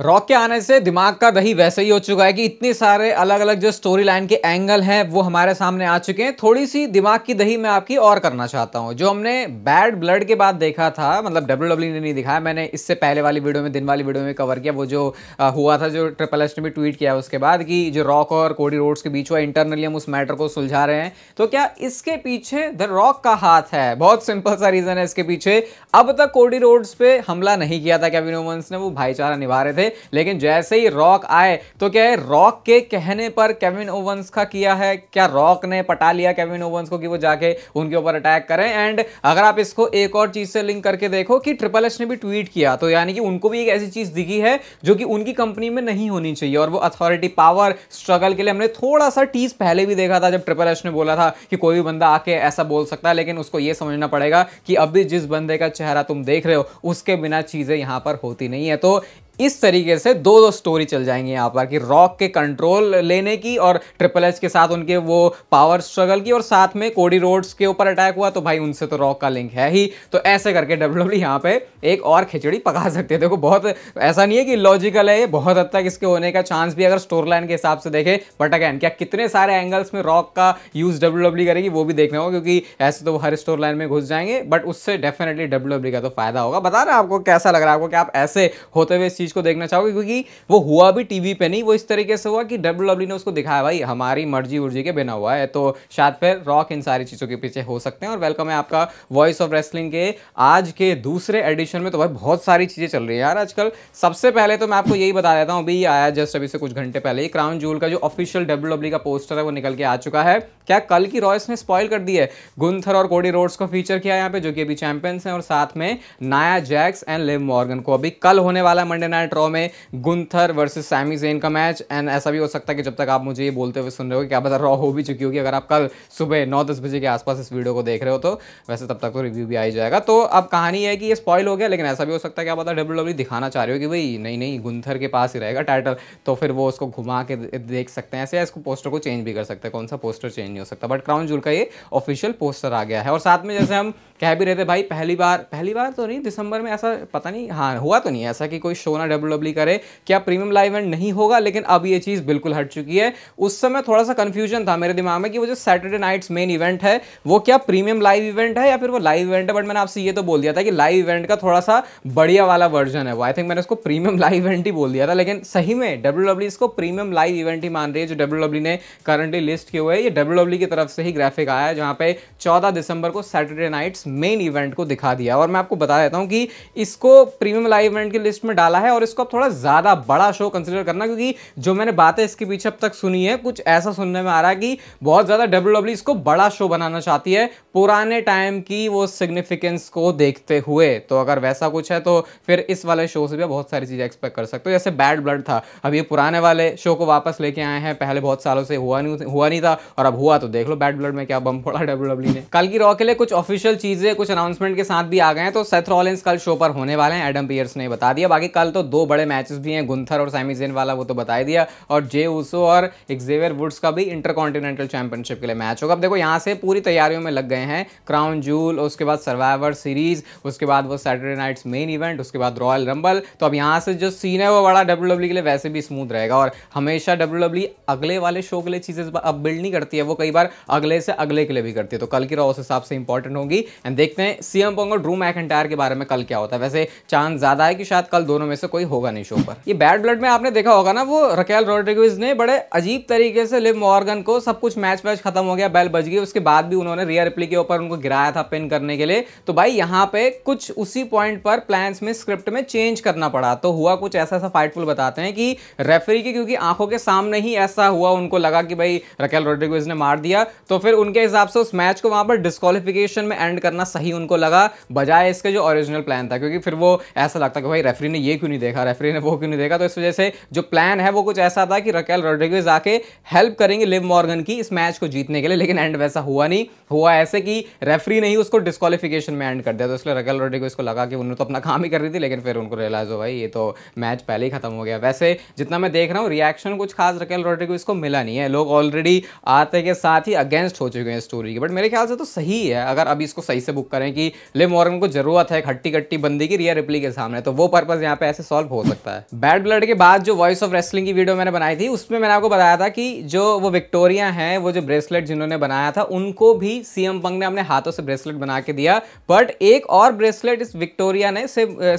rock के आने से दिमाग का दही वैसे ही हो चुका है कि इतने सारे अलग अलग जो स्टोरी लाइन के एंगल हैं वो हमारे सामने आ चुके हैं थोड़ी सी दिमाग की दही मैं आपकी और करना चाहता हूँ जो हमने बैड ब्लड के बाद देखा था मतलब डब्ल्यू डब्ल्यू e ने नहीं दिखाया मैंने इससे पहले वाली वीडियो में दिन वाली वीडियो में कवर किया वो जो आ, हुआ था जो ट्रिपल एस ने भी ट्वीट किया उसके बाद कि जो रॉक और कोडी रोड्स के बीच हुआ इंटरनली हम उस मैटर को सुलझा रहे हैं तो क्या इसके पीछे द रॉक का हाथ है बहुत सिंपल सा रीज़न है इसके पीछे अब तक कोडी रोड्स पे हमला नहीं किया था कैविन ने वो भाईचारा निभा रहे थे थे लेकिन जैसे ही रॉक आए तो क्या है रॉक के कहने पर केविन ओवंस का किया है क्या रॉक ने पटा लिया केविन ओवंस को कि वो जाके उनके ऊपर अटैक करें एंड अगर आप इसको एक और चीज़ से लिंक करके देखो कि ट्रिपल एच ने भी ट्वीट किया तो यानी कि उनको भी एक ऐसी चीज़ दिखी है जो कि उनकी कंपनी में नहीं होनी चाहिए और वो अथॉरिटी पावर स्ट्रगल के लिए हमने थोड़ा सा टीज पहले भी देखा था जब ट्रिपल एच ने बोला था कि कोई भी बंदा आके ऐसा बोल सकता है लेकिन उसको यह समझना पड़ेगा कि अभी जिस बंदे का चेहरा तुम देख रहे हो उसके बिना चीज़ें यहां पर होती नहीं है तो इस तरीके से दो दो स्टोरी चल जाएंगी यहाँ पर कि रॉक के कंट्रोल लेने की और ट्रिपल एच के साथ उनके वो पावर स्ट्रगल की और साथ में कोडी रोड्स के ऊपर अटैक हुआ तो भाई उनसे तो रॉक का लिंक है ही तो ऐसे करके डब्ल्यू डब्ल्यू यहाँ पे एक और खिचड़ी पका सकते हैं देखो बहुत ऐसा नहीं है कि लॉजिकल है ये बहुत हद तक इसके होने का चांस भी अगर स्टोर लाइन के हिसाब से देखें बट अगैन क्या कितने सारे एंगल्स में रॉक का यूज़ डब्ल्यू डब्ल्यू करेगी वो भी देखने होगा क्योंकि ऐसे तो वो हर स्टोर लाइन में घुस जाएंगे बट उससे डेफिनेटली डब्ल्यू डब्ल्यू का तो फायदा होगा बता रहे आपको कैसा लग रहा है आपको कि आप ऐसे होते हुए इस चीज़ चीज़ को देखना चाहोगे क्योंकि वो हुआ भी टीवी पे नहीं वो इस तरीके से हुआ कि डब्ल्यू e ने उसको दिखाया भाई हमारी मर्जी उर्जी के बिना हुआ है तो शायद फिर रॉक इन सारी चीज़ों के पीछे हो सकते हैं और वेलकम है आपका वॉइस ऑफ रेसलिंग के आज के दूसरे एडिशन में तो भाई बहुत सारी चीज़ें चल रही है यार आजकल सबसे पहले तो मैं आपको यही बता देता हूँ अभी आया जस्ट अभी से कुछ घंटे पहले क्राउन जूल का जो ऑफिशियल डब्ल्यू e का पोस्टर है वो निकल के आ चुका है क्या कल की रॉयस ने स्पॉइल कर दी है गुंथर और कोडी रोड्स को फीचर किया यहाँ पे जो कि अभी चैंपियंस हैं और साथ में Nia Jax and Liv Morgan को अभी कल होने वाला मंडे नाइट ड्रॉ में गुंथर वर्सेस सैमी जेन का मैच एंड ऐसा भी हो सकता है कि जब तक आप मुझे ये बोलते हुए सुन रहे हो क्या पता रॉ हो भी चुकी होगी अगर आप कल सुबह नौ दस बजे के आसपास इस वीडियो को देख रहे हो तो वैसे तब तक तो रिव्यू भी आ ही जाएगा तो अब कहानी है कि ये स्पॉइल हो गया लेकिन ऐसा भी हो सकता है कि पता डब्ल्यू डब्ल्यू दिखाना चाह रहे हो कि भाई नहीं नहीं गुंथर के पास ही रहेगा टाइटल तो फिर वो उसको घुमा के देख सकते हैं ऐसे इसको पोस्टर को चेंज भी कर सकते हैं कौन सा पोस्टर चेंज नहीं हो सकता बट क्राउन जूल का ये ऑफिशियल पोस्टर आ गया है और साथ में जैसे हम कह भी रहे थे भाई पहली बार पहली बार तो नहीं दिसंबर में ऐसा पता नहीं हाँ हुआ तो नहीं ऐसा कि कोई शो सोना डब्ल्यू डब्ल्यू करे क्या प्रीमियम लाइव इवेंट नहीं होगा लेकिन अब ये चीज़ बिल्कुल हट चुकी है उस समय थोड़ा सा कन्फ्यूजन था मेरे दिमाग में कि वो जो सैटरडे नाइट्स मेन इवेंट है वो क्या प्रीमियम लाइव इवेंट है या फिर वो लाइव इवेंट है बट मैंने आपसे ये तो बोल दिया था कि लाइव इवेंट का थोड़ा सा बढ़िया वाला वर्जन है वो आई थिंक मैंने उसको प्रीमियम लाइव इवेंट ही बोल दिया था लेकिन सही में डब्ल्यू e इसको प्रीमियम लाइव इवेंट ही मान रही है जो डब्ल्यू e ने करंटली लिस्ट किए हुए ये डब्ल्यू e की तरफ से ही ग्राफिक आया है जहाँ पे चौदह दिसंबर को सैटरडे नाइट्स मेन इवेंट को दिखा दिया और मैं आपको बता देता हूँ कि इसको प्रीमियम लाइव इवेंट की लिस्ट में डाला है है और इसको थोड़ा ज़्यादा बड़ा शो कंसिडर करना क्योंकि जो मैंने बातें इसके पीछे अब तक सुनी है कुछ ऐसा सुनने में आ रहा है कि बहुत ज़्यादा डब्ल्यू e इसको बड़ा शो बनाना चाहती है पुराने टाइम की वो सिग्निफिकेंस को देखते हुए तो अगर वैसा कुछ है तो फिर इस वाले शो से भी बहुत सारी चीज़ें एक्सपेक्ट कर सकते हो जैसे बैड ब्लड था अब ये पुराने वाले शो को वापस लेके आए हैं पहले बहुत सालों से हुआ नहीं हुआ नहीं था और अब हुआ तो देख लो बैड ब्लड में क्या बम फोड़ा डब्ल्यू ने कल की रॉ के लिए कुछ ऑफिशियल चीज़ें कुछ अनाउंसमेंट के साथ भी आ गए हैं तो सेथ रॉलिन्स कल शो पर होने वाले हैं एडम पियर्स ने बता दिया बाकी कल तो दो बड़े मैचेस भी हैं गुंथर और सैमी जेन वाला वो तो बता ही दिया और जे ऊसो और एक्जेवियर वुड्स का भी इंटरकॉन्टिनेंटल चैंपियनशिप के लिए मैच होगा अब देखो यहाँ से पूरी तैयारियों में लग गए हैं क्राउन जूल उसके बाद सर्वाइवर सीरीज उसके बाद वो सैटरडे नाइट्स मेन इवेंट उसके बाद रॉयल रंबल तो अब यहाँ से जो सीन है वो बड़ा डब्ल्यू के लिए वैसे भी स्मूथ रहेगा और हमेशा डब्ल्यू अगले वाले शो के लिए चीज़ें अब बिल्ड नहीं करती है वो कई बार अगले से अगले के लिए भी करती है तो कल की रॉ उस हिसाब से इंपॉर्टेंट होगी एंड देखते हैं सीएम पोंग और ड्रू मैक के बारे में कल क्या होता है वैसे चांस ज़्यादा है कि शायद कल दोनों में से कोई होगा नहीं शो पर ये बैड ब्लड में आपने देखा होगा ना वो रकेल रोड्रिगेज ने बड़े अजीब तरीके से लिम मॉर्गन को सब कुछ मैच वैच खत्म हो गया बैल बच गई उसके बाद भी उन्होंने रियर रिप्ली के ऊपर उनको गिराया था पिन करने के लिए तो भाई यहाँ पे कुछ उसी पॉइंट पर प्लान्स में स्क्रिप्ट में चेंज करना पड़ा तो हुआ कुछ ऐसा ऐसा फाइटफुल बताते हैं कि रेफरी की क्योंकि आंखों के सामने ही ऐसा हुआ उनको लगा कि भाई रकेल रोड्रिगेज ने मार दिया तो फिर उनके हिसाब से उस मैच को वहां पर डिस्कालिफिकेशन में एंड करना सही उनको लगा बजाय इसके जो ओरिजिनल प्लान था क्योंकि फिर वो ऐसा लगता कि भाई रेफरी ने ये क्यों नहीं देखा रेफरी ने वो क्यों नहीं देखा तो इस वजह से जो प्लान है वो कुछ ऐसा था कि रकेल रोड्रिगेज आके हेल्प करेंगे लिव मॉर्गन की इस मैच को जीतने के लिए लेकिन एंड वैसा हुआ नहीं हुआ ऐसे कि रेफरी ने ही उसको डिस्कालिफिकेशन में एंड कर दिया तो इसलिए रकेल रोड्रिगेज को लगा कि उन्होंने तो अपना काम ही कर रही थी लेकिन फिर उनको रियलाइज हो भाई ये तो मैच पहले ही खत्म हो गया वैसे जितना मैं देख रहा हूँ रिएक्शन कुछ खास रकेल रोड्रिगेज को मिला नहीं है लोग ऑलरेडी आते के साथ ही अगेंस्ट हो चुके हैं स्टोरी के बट मेरे ख्याल से तो सही है अगर अभी इसको सही से बुक करें कि लिव मॉर्गन को जरूरत है खट्टी कट्टी बंदी की रिया रिप्ली के सामने तो वो पर्पज़ यहाँ पे ऐसे सॉल्व हो सकता है बैड ब्लड के बाद जो वॉइस ऑफ रेसलिंग की वीडियो मैंने बनाई थी उसमें मैंने आपको बताया था कि जो वो विक्टोरिया है वो जो ब्रेसलेट जिन्होंने बनाया था उनको भी सीएम पंग ने अपने हाथों से ब्रेसलेट बना के दिया बट एक और ब्रेसलेट इस विक्टोरिया ने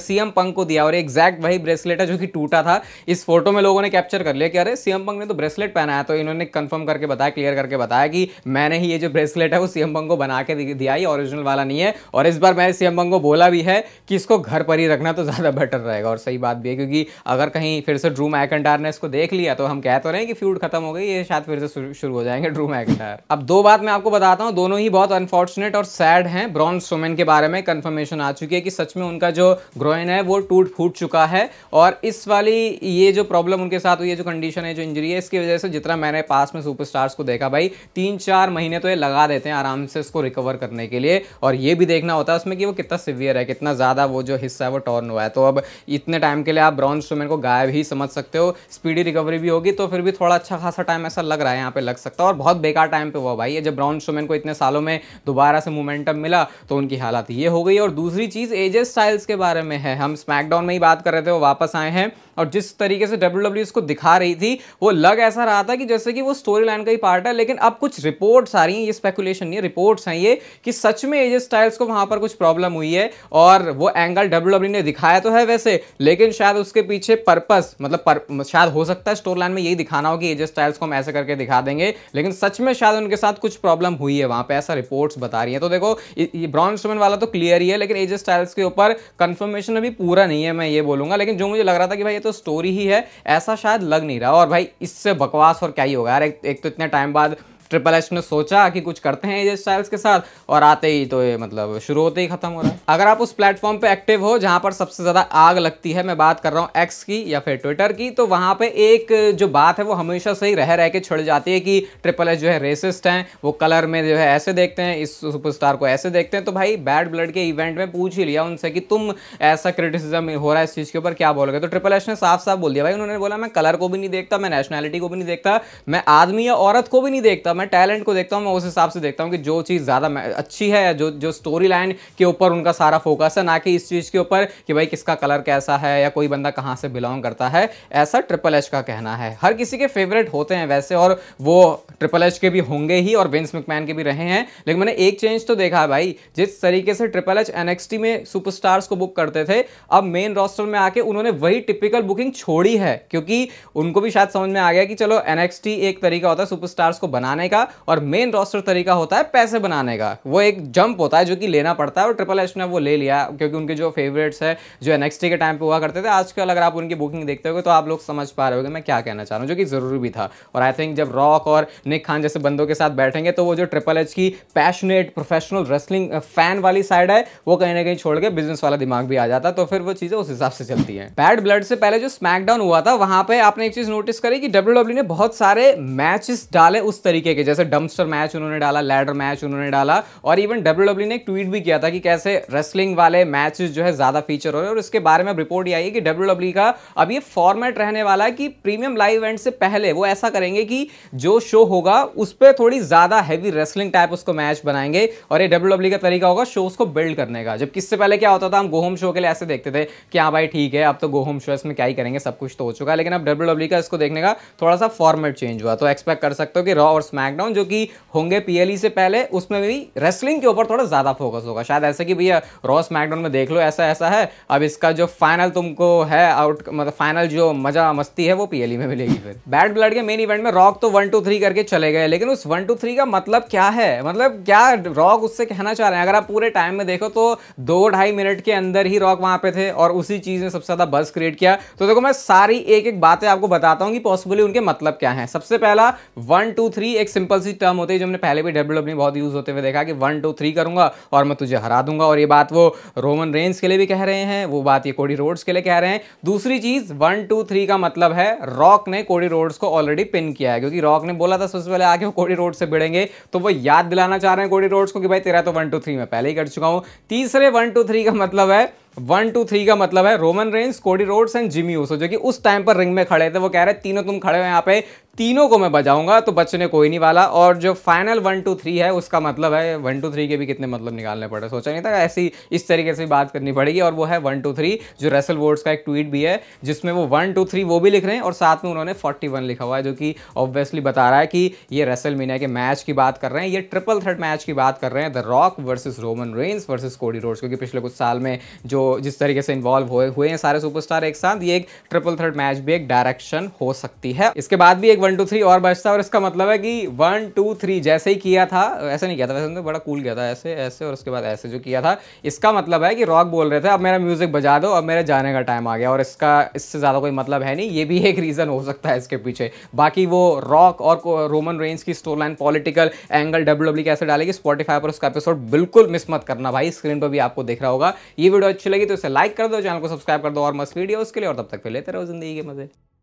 सीएम पंग को दिया और एग्जैक्ट वही ब्रेसलेट है जो कि टूटा था इस फोटो में लोगों ने कैप्चर कर लिया कि अरे सीएम पंग ने तो ब्रेसलेट पहनाया तो इन्होंने कंफर्म करके बताया क्लियर करके बताया कि मैंने ही ये जो ब्रेसलेट है वो सीएम पंग को बना के दिया ही ओरिजिनल वाला नहीं है और इस बार मैंने सीएम पंग को बोला भी है कि इसको घर पर ही रखना तो ज़्यादा बेटर रहेगा और सही बात भी है क्योंकि अगर कहीं फिर से ड्रू मैकंटार ने इसको देख लिया तो हम कह तो रहे हैं कि फ्यूड खत्म हो गई ये शायद फिर से शुरू हो जाएंगे ड्रू मैकंटार अब दो बात मैं आपको बताता हूँ दोनों ही बहुत अनफॉर्चुनेट और सैड हैं ब्रॉन्स स्ट्रोमैन के बारे में कन्फर्मेशन आ चुकी है कि सच में उनका जो ग्रोइन है वो टूट फूट चुका है और इस वाली ये जो प्रॉब्लम उनके साथ हुई है जो कंडीशन है जो इंजरी है इसकी वजह से जितना मैंने पास में सुपरस्टार्स को देखा भाई तीन चार महीने तो ये लगा देते हैं आराम से इसको रिकवर करने के लिए और ये भी देखना होता है उसमें कि वो कितना सिवियर है कितना ज़्यादा वो जो हिस्सा है वो टॉर्न हुआ है तो अब इतने टाइम टाइम के लिए आप ब्राउन स्टोमैन को गायब ही समझ सकते हो स्पीडी रिकवरी भी होगी तो फिर भी थोड़ा अच्छा खासा टाइम ऐसा लग रहा है यहाँ पे लग सकता है और बहुत बेकार टाइम पे हुआ भाई ये जब ब्राउन स्टोमैन को इतने सालों में दोबारा से मोमेंटम मिला तो उनकी हालत ये हो गई और दूसरी चीज़ एजेस स्टाइल्स के बारे में है हम स्मैकडाउन में ही बात कर रहे थे वो वापस आए हैं और जिस तरीके से डब्ल्यू डब्ल्यू e इसको दिखा रही थी वो लग ऐसा रहा था कि जैसे कि वो स्टोरी लाइन का ही पार्ट है लेकिन अब कुछ रिपोर्ट्स आ रही हैं ये स्पेकुलेशन नहीं रिपोर्ट्स हैं ये कि सच में एजे स्टाइल्स को वहाँ पर कुछ प्रॉब्लम हुई है और वो एंगल डब्ल्यू e ने दिखाया तो है वैसे लेकिन लेकिन शायद उसके पीछे पर्पस मतलब पर, शायद हो सकता है स्टोर लाइन में यही दिखाना हो कि एजेस टाइल्स को हम ऐसे करके दिखा देंगे लेकिन सच में शायद उनके साथ कुछ प्रॉब्लम हुई है वहां पे ऐसा रिपोर्ट्स बता रही है तो देखो ये ब्राउन इंस्ट्रूमेंट वाला तो क्लियर ही है लेकिन एजेस टाइल्स के ऊपर कंफर्मेशन अभी पूरा नहीं है मैं ये बोलूंगा लेकिन जो मुझे लग रहा था कि भाई ये तो स्टोरी ही है ऐसा शायद लग नहीं रहा और भाई इससे बकवास और क्या ही होगा यार एक तो इतने टाइम बाद ट्रिपल एच ने सोचा कि कुछ करते हैं एजे स्टाइल्स के साथ और आते ही तो ये मतलब शुरू होते ही खत्म हो रहा है अगर आप उस प्लेटफॉर्म पे एक्टिव हो जहाँ पर सबसे ज़्यादा आग लगती है मैं बात कर रहा हूँ एक्स की या फिर ट्विटर की तो वहाँ पे एक जो बात है वो हमेशा से ही रह रह के छिड़ जाती है कि ट्रिपल एच जो है रेसिस्ट हैं वो कलर में जो है ऐसे देखते हैं इस सुपरस्टार को ऐसे देखते हैं तो भाई बैड ब्लड के इवेंट में पूछ ही लिया उनसे कि तुम ऐसा क्रिटिसिज्म हो रहा है इस चीज़ के ऊपर क्या बोलोगे तो ट्रिपल एच ने साफ साफ बोल दिया भाई उन्होंने बोला मैं कलर को भी नहीं देखता मैं नेशनैलिटी को भी नहीं देखता मैं आदमी या औरत को भी नहीं देखता मैं मैं टैलेंट को देखता हूँ मैं उस हिसाब से देखता हूँ कि जो चीज़ ज़्यादा अच्छी है जो जो स्टोरी लाइन के ऊपर उनका सारा फोकस है ना कि इस चीज़ के ऊपर कि भाई किसका कलर कैसा है या कोई बंदा कहाँ से बिलोंग करता है ऐसा ट्रिपल एच का कहना है हर किसी के फेवरेट होते हैं वैसे और वो ट्रिपल एच के भी होंगे ही और विंस मैकमैन के भी रहे हैं लेकिन मैंने एक चेंज तो देखा है भाई जिस तरीके से ट्रिपल एच एनएक्सटी में सुपरस्टार्स को बुक करते थे अब मेन रोस्टर में आके उन्होंने वही टिपिकल बुकिंग छोड़ी है क्योंकि उनको भी शायद समझ में आ गया कि चलो एनएक्सटी एक तरीका होता है सुपरस्टार्स को बनाने का का और मेन रोस्टर तरीका होता है पैसे बनाने का वो एक जंप होता है जो कि लेना पड़ता है और ट्रिपल एच ने वो ले लिया क्योंकि उनके जो फेवरेट्स है जो एन के टाइम पर हुआ करते थे आजकल अगर आप उनकी बुकिंग देखते हो तो आप लोग समझ पा रहे हो मैं क्या कहना चाह रहा हूँ जो कि ज़रूरी भी था और आई थिंक जब रॉक और निक खान जैसे बंदों के साथ बैठेंगे तो वो जो ट्रिपल एच की पैशनेट प्रोफेशनल रेसलिंग फैन वाली साइड है वो कहीं ना कहीं छोड़ के बिजनेस वाला दिमाग भी आ जाता तो फिर वो चीज़ें उस हिसाब से चलती है बैड ब्लड से पहले जो स्मैकडाउन हुआ था वहां पे आपने एक चीज़ नोटिस करी कि डब्ल्यू e ने बहुत सारे मैचेस डाले उस तरीके ठीक जैसे डम्पस्टर मैच उन्होंने डाला लैडर मैच उन्होंने डाला और इवन डब्ल्यू e ने एक ट्वीट भी किया था कि कैसे रेसलिंग वाले मैच जो है ज़्यादा फीचर हो रहे हैं और इसके बारे में रिपोर्ट ये आई है कि डब्ल्यू e का अब ये फॉर्मेट रहने वाला है कि प्रीमियम लाइव इवेंट से पहले वो ऐसा करेंगे कि जो शो होगा उस पर थोड़ी ज़्यादा हैवी रेसलिंग टाइप उसको मैच बनाएंगे और ये डब्ल्यू e का तरीका होगा शोज़ को बिल्ड करने का जब किससे पहले क्या होता था हम गोहोम शो के लिए ऐसे देखते थे कि हाँ भाई ठीक है अब तो गोहोम शो इसमें क्या ही करेंगे सब कुछ तो हो चुका है लेकिन अब डब्ल्यू का इसको देखने का थोड़ा सा फॉर्मेट चेंज हुआ तो एक्सपेक्ट कर सकते हो कि रॉ और स्मैक स्मैकडाउन जो कि होंगे पीएलई e से पहले उसमें भी रेसलिंग के ऊपर थोड़ा ज़्यादा फोकस होगा शायद ऐसे कि भैया रॉ स्मैकडाउन में देख लो ऐसा ऐसा है अब इसका जो फाइनल तुमको है आउट मतलब फाइनल जो मजा मस्ती है वो पीएलई e में मिलेगी फिर बैड ब्लड के मेन इवेंट में रॉक तो वन टू थ्री करके चले गए लेकिन उस वन टू थ्री का मतलब क्या है मतलब क्या रॉक उससे कहना चाह रहे हैं अगर आप पूरे टाइम में देखो तो दो ढाई मिनट के अंदर ही रॉक वहां पे थे और उसी चीज़ ने सबसे ज़्यादा बस क्रिएट किया तो देखो मैं सारी एक एक बातें आपको बताता हूँ कि पॉसिबली उनके मतलब क्या है सबसे पहला वन टू थ्री एक सिंपल सी टर्म होती है जो हमने पहले भी डब्ल्यू डब्ल्यू बहुत यूज़ होते हुए देखा कि वन टू थ्री करूंगा और मैं तुझे हरा दूंगा और ये बात वो रोमन रेंज के लिए भी कह रहे हैं वो बात ये कोडी रोड्स के लिए कह रहे हैं दूसरी चीज़ वन टू थ्री का मतलब है रॉक ने कोडी रोड्स को ऑलरेडी पिन किया है क्योंकि रॉक ने बोला था सबसे पहले आगे वो कोडी रोड से भिड़ेंगे तो वो याद दिलाना चाह रहे हैं कोडी रोड्स को कि भाई तेरा तो वन टू थ्री मैं पहले ही कर चुका हूँ तीसरे वन टू थ्री का मतलब है वन टू थ्री का मतलब है Roman Reigns Cody Rhodes and Jimmy Uso जो कि उस टाइम पर रिंग में खड़े थे वो कह रहे तीनों तुम खड़े हो यहाँ पे तीनों को मैं बजाऊंगा तो बचने कोई नहीं वाला और जो फाइनल वन टू थ्री है उसका मतलब है वन टू थ्री के भी कितने मतलब निकालने पड़े सोचा नहीं था ऐसी इस तरीके से बात करनी पड़ेगी और वो है वन टू थ्री जो रेसल वोर्ड्स का एक ट्वीट भी है जिसमें वो वन टू थ्री वो भी लिख रहे हैं और साथ में उन्होंने फोर्टी वन लिखा हुआ है जो कि ऑब्वियसली बता रहा है कि ये रेसल मीना के मैच की बात कर रहे हैं ये ट्रिपल थर्ड मैच की बात कर रहे हैं the Rock versus Roman Reigns versus Cody Rhodes क्योंकि पिछले कुछ साल में जो जिस तरीके से इन्वॉल्व हुए हुए हैं सारे सुपरस्टार एक साथ ये एक ट्रिपल थर्ड मैच भी एक डायरेक्शन हो सकती है इसके बाद भी एक वन टू थ्री और बचता है और इसका मतलब है कि वन टू थ्री जैसे ही किया था ऐसे नहीं किया था वैसे तो बड़ा कूल किया था ऐसे ऐसे और उसके बाद ऐसे जो किया था इसका मतलब है कि रॉक बोल रहे थे अब मेरा म्यूजिक बजा दो अब मेरे जाने का टाइम आ गया और इसका इससे ज़्यादा कोई मतलब है नहीं ये भी एक रीज़न हो सकता है इसके पीछे बाकी वो रॉक और रोमन रेंज की storyline political angle W कैसे डालेगी स्पॉटीफाई पर उसका एपिसोड बिल्कुल मिस मत करना भाई स्क्रीन पर भी आपको दिख रहा होगा ये वीडियो अच्छी लगी तो इसे लाइक कर दो चैनल को सब्सक्राइब कर दो और मस्त वीडियो उसके लिए और तब तक फिर लेते रहो जिंदगी के मजे